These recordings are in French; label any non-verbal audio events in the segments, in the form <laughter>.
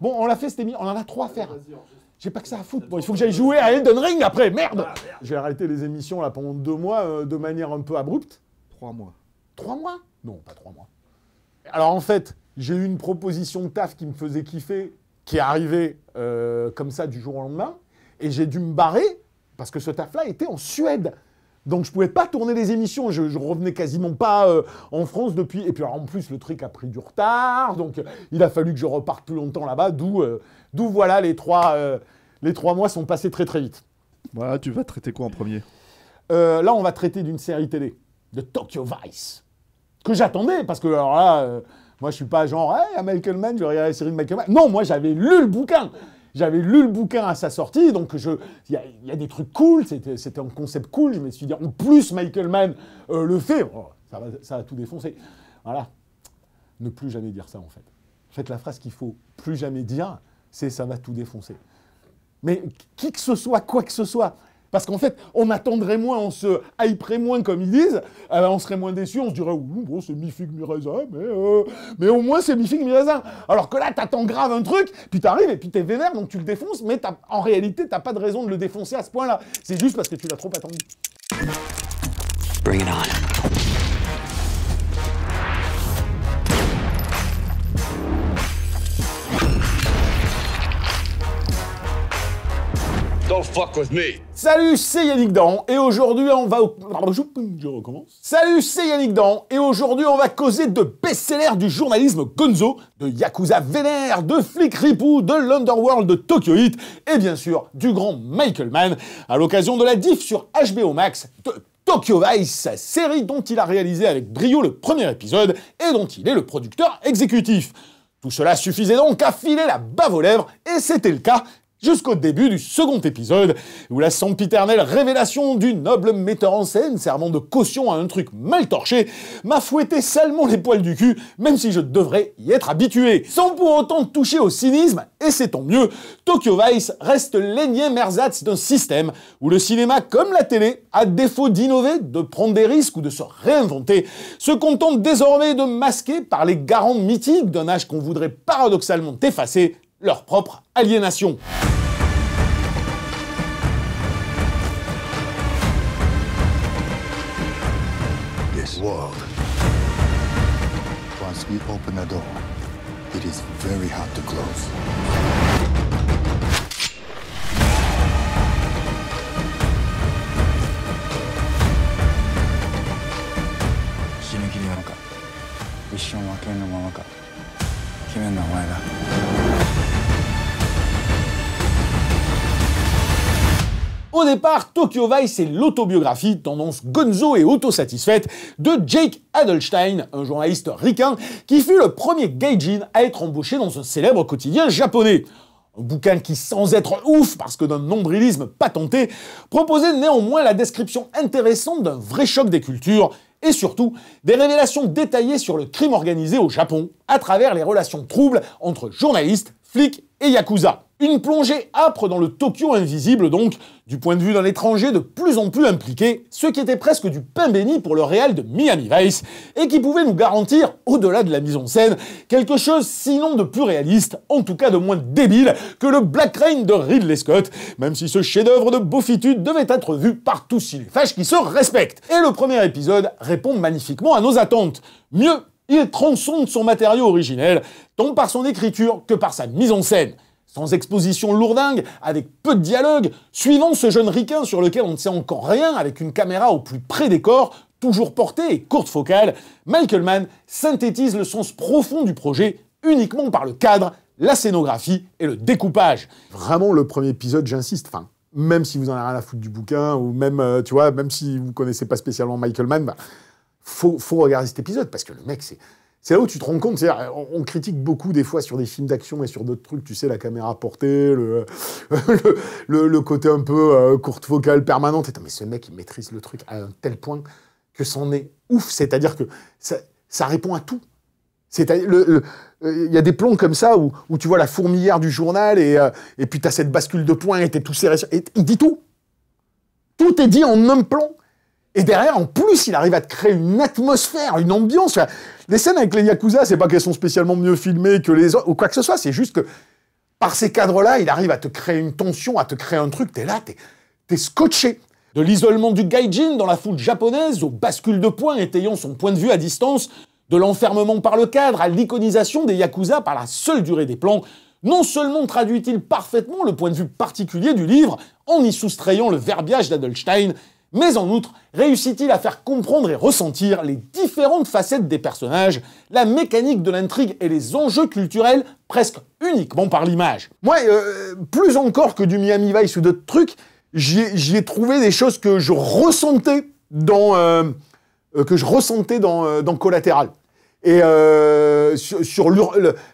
Bon, on l'a fait, cette émission, On en a trois à faire. J'ai pas que ça à foutre. Bon, il faut que j'aille jouer à Elden Ring après. Merde ah, J'ai arrêté les émissions là pendant deux mois euh, de manière un peu abrupte. Trois mois. Trois mois Non, pas trois mois. Alors en fait, j'ai eu une proposition de taf qui me faisait kiffer, qui est arrivée euh, comme ça du jour au lendemain, et j'ai dû me barrer parce que ce taf-là était en Suède. Donc je pouvais pas tourner les émissions, je, je revenais quasiment pas euh, en France depuis. Et puis en plus le truc a pris du retard, donc euh, il a fallu que je reparte plus longtemps là-bas, d'où euh, d'où voilà les trois les trois mois sont passés très très vite. Voilà, tu vas traiter quoi en premier Là on va traiter d'une série télé de Tokyo Vice que j'attendais parce que alors là moi je suis pas genre hey, à Michael Mann je vais regarder la série de Michael Mann. Non moi j'avais lu le bouquin. J'avais lu le bouquin à sa sortie, donc il y, a des trucs cool, c'était un concept cool. Je me suis dit, en plus, Michael Mann euh, le fait, oh, ça, va, ça va tout défoncer. Voilà. Ne plus jamais dire ça, en fait. En fait, la phrase qu'il faut plus jamais dire, c'est ça va tout défoncer. Mais qui que ce soit, quoi que ce soit, parce qu'en fait, on attendrait moins, on se hyperait moins, comme ils disent, euh, on serait moins déçu, on se dirait, bon, c'est mi figue mi-raisin, mais, euh, mais au moins c'est mi figue mi-raisin. Alors que là, t'attends grave un truc, puis t'arrives et puis t'es vénère, donc tu le défonces, mais en réalité, t'as pas de raison de le défoncer à ce point-là. C'est juste parce que tu l'as trop attendu. Salut, c'est Yannick Dan et aujourd'hui on va. Salut, et aujourd'hui on va causer de best sellers du journalisme Gonzo, de Yakuza Vénère, de Flic Ripou, de l'Underworld de Tokyo Heat et bien sûr du grand Michael Mann à l'occasion de la diff sur HBO Max de Tokyo Vice, série dont il a réalisé avec brio le premier épisode et dont il est le producteur exécutif. Tout cela suffisait donc à filer la bave aux lèvres, et c'était le cas, Jusqu'au début du second épisode, où la sempiternelle révélation du noble metteur en scène servant de caution à un truc mal torché m'a fouetté salement les poils du cul, même si je devrais y être habitué. Sans pour autant toucher au cynisme, et c'est tant mieux, Tokyo Vice reste l'énième ersatz d'un système où le cinéma, comme la télé, à défaut d'innover, de prendre des risques ou de se réinventer, se contente désormais de masquer par les garants mythiques d'un âge qu'on voudrait paradoxalement effacer leur propre aliénation. we open a door, it is very hard to close. 一生負けんのままか決めんのはお前だ Au départ, Tokyo Vice, c'est l'autobiographie, tendance gonzo et autosatisfaite, de Jake Adelstein, un journaliste ricain, qui fut le premier gaijin à être embauché dans un célèbre quotidien japonais. Un bouquin qui, sans être ouf, parce que d'un nombrilisme patenté, proposait néanmoins la description intéressante d'un vrai choc des cultures et surtout des révélations détaillées sur le crime organisé au Japon à travers les relations troubles entre journalistes, flics et Yakuza. Une plongée âpre dans le Tokyo invisible, donc, du point de vue d'un étranger de plus en plus impliqué, ce qui était presque du pain béni pour le réel de Miami Vice, et qui pouvait nous garantir, au-delà de la mise en scène, quelque chose sinon de plus réaliste, en tout cas de moins débile que le Black Rain de Ridley Scott, même si ce chef-d'œuvre de beaufitude devait être vu par tous les fâches qui se respectent. Et le premier épisode répond magnifiquement à nos attentes. Mieux il transcende son matériau originel, tant par son écriture que par sa mise en scène. Sans exposition lourdingue, avec peu de dialogue, suivant ce jeune ricain sur lequel on ne sait encore rien, avec une caméra au plus près des corps, toujours portée et courte focale, Michael Mann synthétise le sens profond du projet uniquement par le cadre, la scénographie et le découpage. Vraiment le premier épisode, j'insiste, enfin, même si vous en avez rien à foutre du bouquin, ou même, euh, tu vois, même si vous ne connaissez pas spécialement Michael Mann, bah, faut, regarder cet épisode parce que le mec, c'est. là où tu te rends compte, on, on critique beaucoup des fois sur des films d'action et sur d'autres trucs, tu sais, la caméra portée, le, <laughs> le, côté un peu euh, courte vocale permanente. mais ce mec, il maîtrise le truc à un tel point que c'en est ouf. C'est-à-dire que ça, répond à tout. Euh, il y a des plombs comme ça où, tu vois la fourmilière du journal et, euh, puis tu as cette bascule de points et tu tout serré. il dit tout. Tout est dit en un plan. Et derrière, en plus, il arrive à te créer une atmosphère, une ambiance. Les scènes avec les Yakuza, c'est pas qu'elles sont spécialement mieux filmées que les autres ou quoi que ce soit, c'est juste que par ces cadres-là, il arrive à te créer une tension, à te créer un truc, t'es là, t'es es scotché. De l'isolement du gaijin dans la foule japonaise au bascules de points étayant son point de vue à distance, de l'enfermement par le cadre à l'iconisation des Yakuza par la seule durée des plans, non seulement traduit-il parfaitement le point de vue particulier du livre en y soustrayant le verbiage d'Adelstein, mais en outre, réussit-il à faire comprendre et ressentir les différentes facettes des personnages, la mécanique de l'intrigue et les enjeux culturels presque uniquement par l'image Moi, euh, plus encore que du Miami Vice ou d'autres trucs, j'y ai, trouvé des choses que je ressentais dans... Euh, euh, que je ressentais dans Collatéral et euh, sur,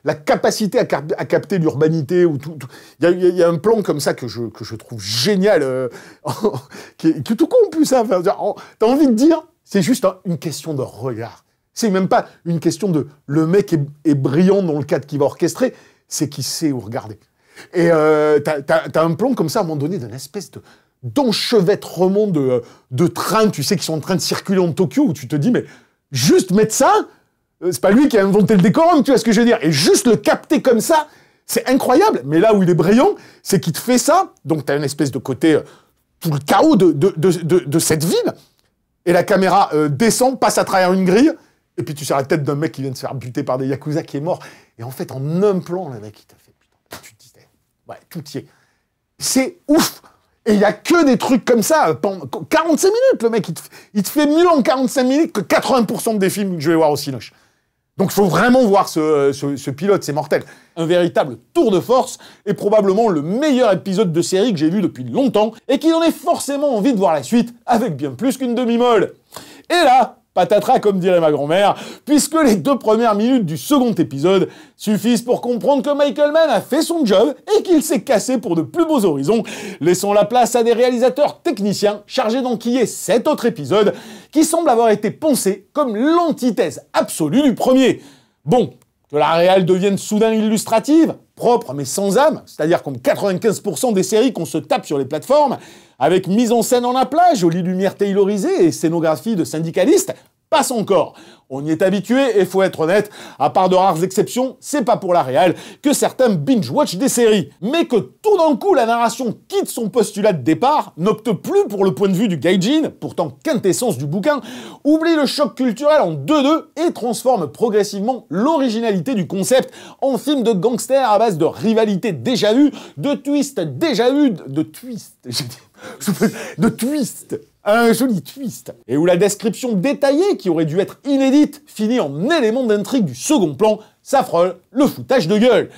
la capacité à, capter l'urbanité. ou Il y, a un plan comme ça que je, que je trouve génial, euh, <laughs> qui, est, tout con plus. Hein, T'as envie de dire, c'est juste une question de regard. C'est même pas une question de le mec est, brillant dans le cadre qu'il va orchestrer, c'est qu'il sait où regarder. Et euh, t'as as, un plan comme ça à un moment donné d'une espèce de d'enchevêtrement de, de trains, tu sais, qui sont en train de circuler en Tokyo, où tu te dis, mais juste mettre ça, euh, c'est pas lui qui a inventé le décorum, tu vois ce que je veux dire. Et juste le capter comme ça, c'est incroyable. Mais là où il est brillant, c'est qu'il te fait ça. Donc t'as une espèce de côté, euh, tout le chaos de, de, cette ville. Et la caméra euh, descend, passe à travers une grille. Et puis tu sers la tête d'un mec qui vient de se faire buter par des Yakuza qui est mort. Et en fait, en un plan, le mec, il t'a fait putain, tu te ouais, tout y est. C'est ouf! Et il y a que des trucs comme ça. pendant 45 minutes, le mec, il te, il te fait mieux en 45 minutes que 80% des films que je vais voir au Cinoche. Donc il faut vraiment voir ce, pilote, c'est mortel. Un véritable tour de force et probablement le meilleur épisode de série que j'ai vu depuis longtemps et qui en est forcément envie de voir la suite avec bien plus qu'une demi-molle. Et là, patatras comme dirait ma grand-mère, puisque les deux premières minutes du second épisode suffisent pour comprendre que Michael Mann a fait son job et qu'il s'est cassé pour de plus beaux horizons, laissant la place à des réalisateurs techniciens chargés d'enquiller cet autre épisode qui semble avoir été pensé comme l'antithèse absolue du premier. Bon, que la réelle devienne soudain illustrative, propre mais sans âme, c'est-à-dire comme 95% des séries qu'on se tape sur les plateformes, avec mise en scène en la plage, jolies lumière taylorisée et scénographie de syndicalistes, encore, On y est habitué et faut être honnête, à part de rares exceptions, c'est pas pour la réelle que certains binge-watch des séries. Mais que tout d'un coup la narration quitte son postulat de départ, n'opte plus pour le point de vue du gaijin, pourtant quintessence du bouquin, oublie le choc culturel en 2-2 et transforme progressivement l'originalité du concept en film de gangster à base de rivalités déjà vues, de twists déjà eues, de twists, de twists <laughs> <laughs> un joli twist, et où la description détaillée qui aurait dû être inédite finit en élément d'intrigue du second plan, ça frôle le foutage de gueule.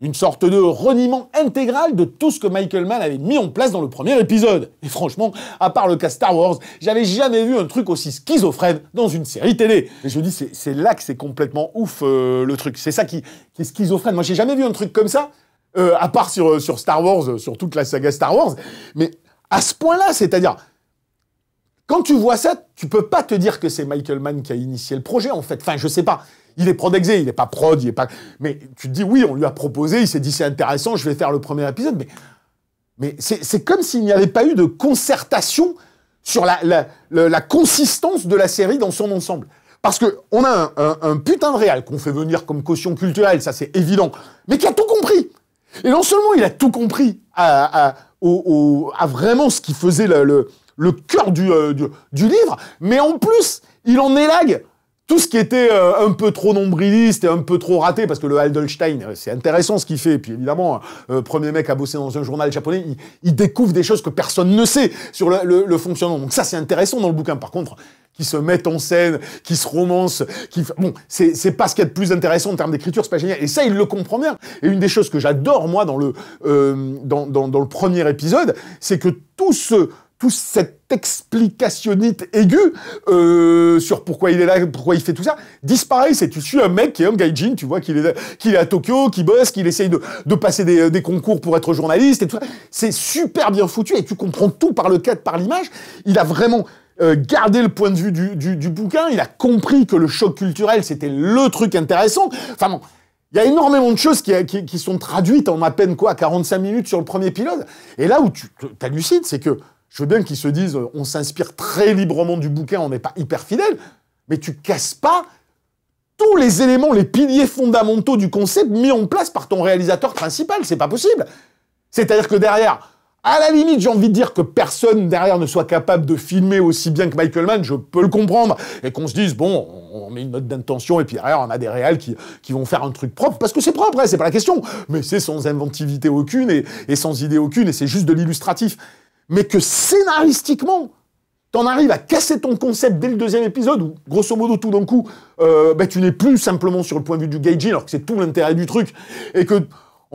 Une sorte de reniement intégral de tout ce que Michael Mann avait mis en place dans le premier épisode. Et franchement, à part le cas Star Wars, j'avais jamais vu un truc aussi schizophrène dans une série télé. Et je dis, c'est là que c'est complètement ouf euh, le truc. C'est ça qui, est schizophrène. Moi, j'ai jamais vu un truc comme ça, euh, à part sur euh, Star Wars, sur toute la saga Star Wars. Mais à ce point-là, c'est-à-dire, quand tu vois ça, tu peux pas te dire que c'est Michael Mann qui a initié le projet, en fait. Enfin, je sais pas. Il est prodexé, il est pas prod, il est pas. Mais tu te dis, oui, on lui a proposé, il s'est dit, c'est intéressant, je vais faire le premier épisode. Mais, mais c'est comme s'il n'y avait pas eu de concertation sur la, la, la, consistance de la série dans son ensemble. Parce que on a un, putain de réal qu'on fait venir comme caution culturelle, ça c'est évident, mais qui a tout compris. Et non seulement il a tout compris à, à, vraiment ce qui faisait le le cœur euh, du, du, livre, mais en plus, il en élague tout ce qui était euh, un peu trop nombriliste et un peu trop raté, parce que le heidelstein, euh, c'est intéressant ce qu'il fait, et puis évidemment, premier mec à bosser dans un journal japonais, il, découvre des choses que personne ne sait sur le, fonctionnement. Donc ça, c'est intéressant dans le bouquin. Par contre, qui se mettent en scène, qui se romance, qui... Bon, c'est pas ce qu'il est a plus intéressant en termes d'écriture, c'est pas génial. Et ça, il le comprend bien. Et une des choses que j'adore, moi, dans le, dans, le premier épisode, c'est que tout ce tout cette explicationnite aiguë euh, sur pourquoi il est là, pourquoi il fait tout ça, disparaît. C'est tu suis un mec qui est un gaijin, tu vois, qu'il est, est à Tokyo, qui bosse, qu'il essaye de, de passer des, des, concours pour être journaliste et tout ça. C'est super bien foutu et tu comprends tout par le cadre, par l'image. Il a vraiment euh, gardé le point de vue du, du, bouquin. Il a compris que le choc culturel, c'était le truc intéressant. Enfin bon, il y a énormément de choses qui, qui, sont traduites en à peine quoi, 45 minutes sur le premier pilote. Et là où tu t'hallucines, c'est que je veux bien qu'ils se disent, euh, on s'inspire très librement du bouquin, on n'est pas hyper fidèle, mais tu casses pas tous les éléments, les piliers fondamentaux du concept mis en place par ton réalisateur principal. C'est pas possible. C'est-à-dire que derrière, à la limite, j'ai envie de dire que personne derrière ne soit capable de filmer aussi bien que Michael Mann, je peux le comprendre, et qu'on se dise, bon, on met une note d'intention, et puis derrière, on a des réels qui, vont faire un truc propre, parce que c'est propre, hein, c'est pas la question, mais c'est sans inventivité aucune, et, et sans idée aucune, et c'est juste de l'illustratif mais que scénaristiquement, t'en arrives à casser ton concept dès le deuxième épisode, où grosso modo tout d'un coup, euh, ben, tu n'es plus simplement sur le point de vue du gaijin, alors que c'est tout l'intérêt du truc, et que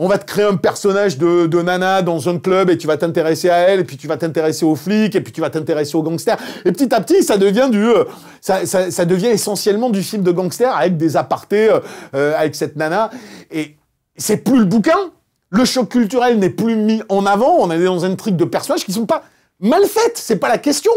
on va te créer un personnage de, nana dans un club et tu vas t'intéresser à elle, et puis tu vas t'intéresser aux flics, et puis tu vas t'intéresser aux gangsters. Et petit à petit, ça devient du, euh, ça, devient essentiellement du film de gangsters, avec des apartés, euh, avec cette nana. Et c'est plus le bouquin, le choc culturel n'est plus mis en avant. On est dans une intrigue de personnages qui sont pas mal faites. C'est pas la question.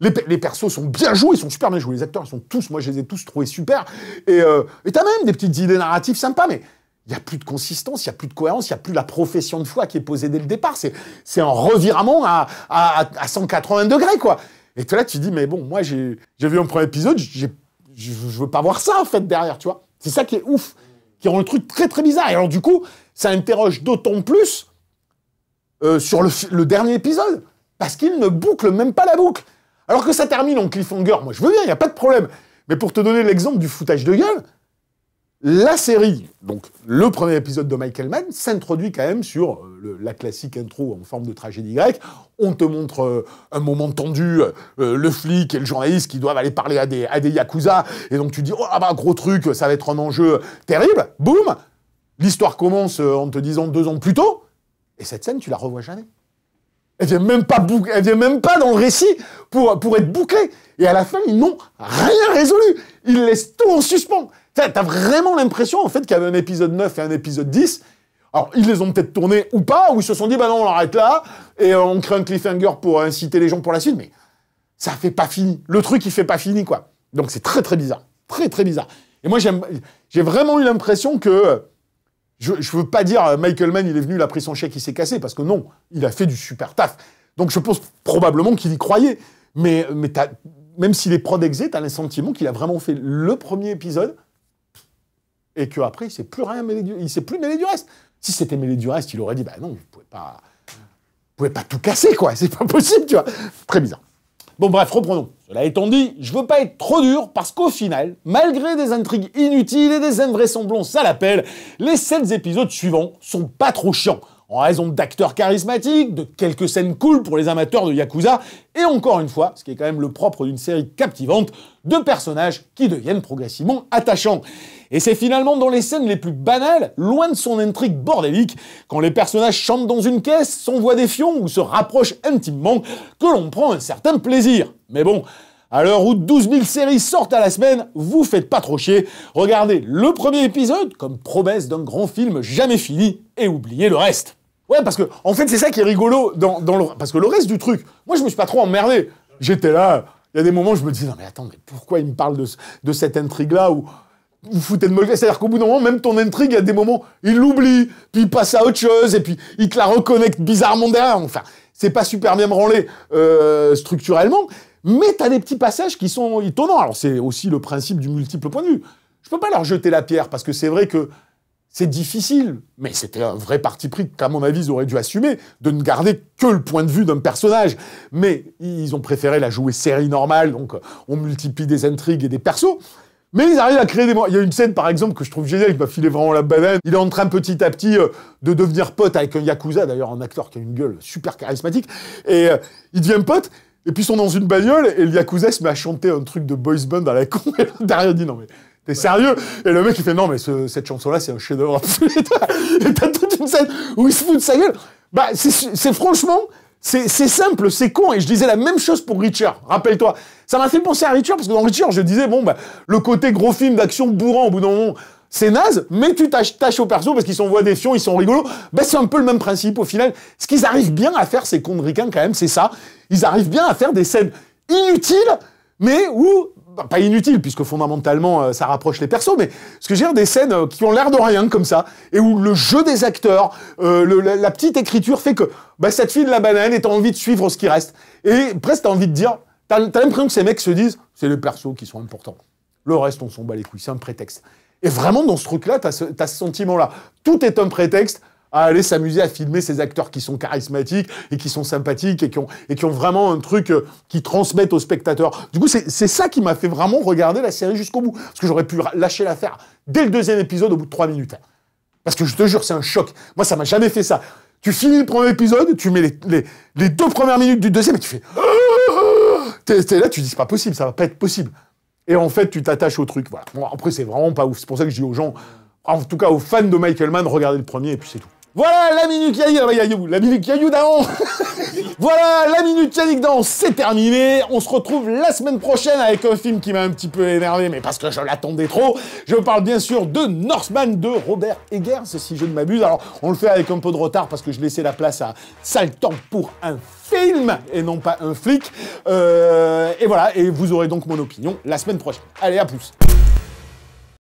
Les, persos sont bien joués, ils sont super bien joués. Les acteurs, ils sont tous, moi je les ai tous trouvés super. Et euh, tu t'as même des petites idées narratives sympas, mais il a plus de consistance, il n'y a plus de cohérence, il n'y a plus la profession de foi qui est posée dès le départ. C'est un revirement à, à, 180 degrés, quoi. Et toi là, tu dis, mais bon, moi j'ai vu un premier épisode, je veux pas voir ça, en fait, derrière, tu vois. C'est ça qui est ouf qui rend le truc très très bizarre. Et alors du coup, ça interroge d'autant plus euh, sur le, dernier épisode, parce qu'il ne boucle même pas la boucle. Alors que ça termine en cliffhanger, moi je veux bien, il n'y a pas de problème. Mais pour te donner l'exemple du foutage de gueule, la série, donc le premier épisode de Michael Mann, s'introduit quand même sur euh, la classique intro en forme de tragédie grecque. On te montre euh, un moment tendu, euh, le flic et le journaliste qui doivent aller parler à des, à yakuza, et donc tu dis oh ah bah gros truc, ça va être un enjeu terrible. Boum, l'histoire commence en te disant deux ans plus tôt, et cette scène tu la revois jamais. Elle vient même pas bou, vient même pas dans le récit pour pour être bouclée. Et à la fin ils n'ont rien résolu, ils laissent tout en suspens. T'as vraiment l'impression, en fait, qu'il y avait un épisode 9 et un épisode 10. Alors, ils les ont peut-être tournés ou pas, ou ils se sont dit, bah non, on l'arrête là, et euh, on crée un cliffhanger pour inciter les gens pour la suite, mais ça fait pas fini. Le truc, il fait pas fini, quoi. Donc, c'est très, très bizarre. Très, très bizarre. Et moi, j'ai vraiment eu l'impression que. Je, je veux pas dire euh, Michael Mann, il est venu, il a pris son chèque, il s'est cassé, parce que non, il a fait du super taf. Donc, je pense probablement qu'il y croyait. Mais, mais même s'il est prod exé, t'as le sentiment qu'il a vraiment fait le premier épisode et qu'après, il ne plus rien mêler du, il plus mêler du reste. Si c'était mêlé du reste, il aurait dit, bah non, vous ne pouvez pas, pouvez pas tout casser, quoi, c'est pas possible, tu vois. Très bizarre. Bon, bref, reprenons. Cela étant dit, je veux pas être trop dur parce qu'au final, malgré des intrigues inutiles et des invraisemblances à l'appel, les sept épisodes suivants sont pas trop chiants en raison d'acteurs charismatiques, de quelques scènes cool pour les amateurs de Yakuza, et encore une fois, ce qui est quand même le propre d'une série captivante, de personnages qui deviennent progressivement attachants. Et c'est finalement dans les scènes les plus banales, loin de son intrigue bordélique, quand les personnages chantent dans une caisse, s'envoient des fions ou se rapprochent intimement, que l'on prend un certain plaisir. Mais bon, à l'heure où 12 000 séries sortent à la semaine, vous faites pas trop chier. Regardez le premier épisode comme promesse d'un grand film jamais fini et oubliez le reste. Ouais, parce que, en fait, c'est ça qui est rigolo dans, dans le. Parce que le reste du truc, moi, je me suis pas trop emmerdé. J'étais là, il y a des moments où je me disais, non, mais attends, mais pourquoi il me parle de, de cette intrigue-là où vous foutez de mauvais C'est-à-dire qu'au bout d'un moment, même ton intrigue, il y a des moments, il l'oublie, puis il passe à autre chose, et puis il te la reconnecte bizarrement derrière. Enfin, c'est pas super bien branlé euh, structurellement, mais t'as des petits passages qui sont étonnants. Alors, c'est aussi le principe du multiple point de vue. Je peux pas leur jeter la pierre, parce que c'est vrai que c'est difficile, mais c'était un vrai parti pris qu'à mon avis ils auraient dû assumer, de ne garder que le point de vue d'un personnage. Mais ils ont préféré la jouer série normale, donc euh, on multiplie des intrigues et des persos. Mais ils arrivent à créer des... Il y a une scène, par exemple, que je trouve géniale, il m'a filé vraiment la banane. Il est en train, petit à petit, euh, de devenir pote avec un Yakuza, d'ailleurs un acteur qui a une gueule super charismatique. Et euh, il devient pote, et puis ils sont dans une bagnole, et le Yakuza se met à chanter un truc de boys band à la con, <laughs> et derrière dit « Non mais, T'es sérieux Et le mec, il fait non, mais cette chanson-là, c'est un chef-d'œuvre <laughs> Et t'as toute une scène où il se fout de sa gueule. Bah, c'est franchement, c'est simple, c'est con. Et je disais la même chose pour Richard. Rappelle-toi. Ça m'a fait penser à Richard, parce que dans Richard, je disais, bon, bah, le côté gros film d'action bourrant au bout d'un moment, c'est naze, mais tu tâches au perso parce qu'ils sont voix des fions, ils sont rigolos. Bah, c'est un peu le même principe au final. Ce qu'ils arrivent bien à faire, ces ricains quand même, c'est ça. Ils arrivent bien à faire des scènes inutiles, mais où bah, pas inutile, puisque fondamentalement, euh, ça rapproche les persos, mais ce que j'ai des scènes euh, qui ont l'air de rien, comme ça, et où le jeu des acteurs, euh, la, petite écriture fait que bah, ça te file la banane et t'as envie de suivre ce qui reste. Et presque as envie de dire, t'as as, l'impression que ces mecs se disent, c'est les persos qui sont importants. Le reste, on s'en bat les couilles, c'est un prétexte. Et vraiment, dans ce truc-là, t'as ce sentiment-là. Tout est un prétexte, à aller s'amuser à filmer ces acteurs qui sont charismatiques et qui sont sympathiques et qui ont, et qui ont vraiment un truc euh, qui transmettent aux spectateurs. Du coup, c'est ça qui m'a fait vraiment regarder la série jusqu'au bout. Parce que j'aurais pu lâcher l'affaire dès le deuxième épisode au bout de trois minutes. Hein. Parce que je te jure, c'est un choc. Moi, ça m'a jamais fait ça. Tu finis le premier épisode, tu mets les, les, deux premières minutes du deuxième et tu fais... <gasps> T'es là, tu dis, c'est pas possible, ça va pas être possible. Et en fait, tu t'attaches au truc. Voilà. Bon, après, c'est vraiment pas ouf. C'est pour ça que je dis aux gens, en tout cas aux fans de Michael Mann, regardez le premier et puis c'est tout. Voilà la minute ah, bah, Yannick. La minute Yannick d'avant. <laughs> voilà la minute Yannick dans C'est terminé. On se retrouve la semaine prochaine avec un film qui m'a un petit peu énervé, mais parce que je l'attendais trop. Je parle bien sûr de Northman de Robert Eggers, si je ne m'abuse. Alors, on le fait avec un peu de retard parce que je laissais la place à Sale temps pour un film et non pas un flic. Euh, et voilà. Et vous aurez donc mon opinion la semaine prochaine. Allez, à plus.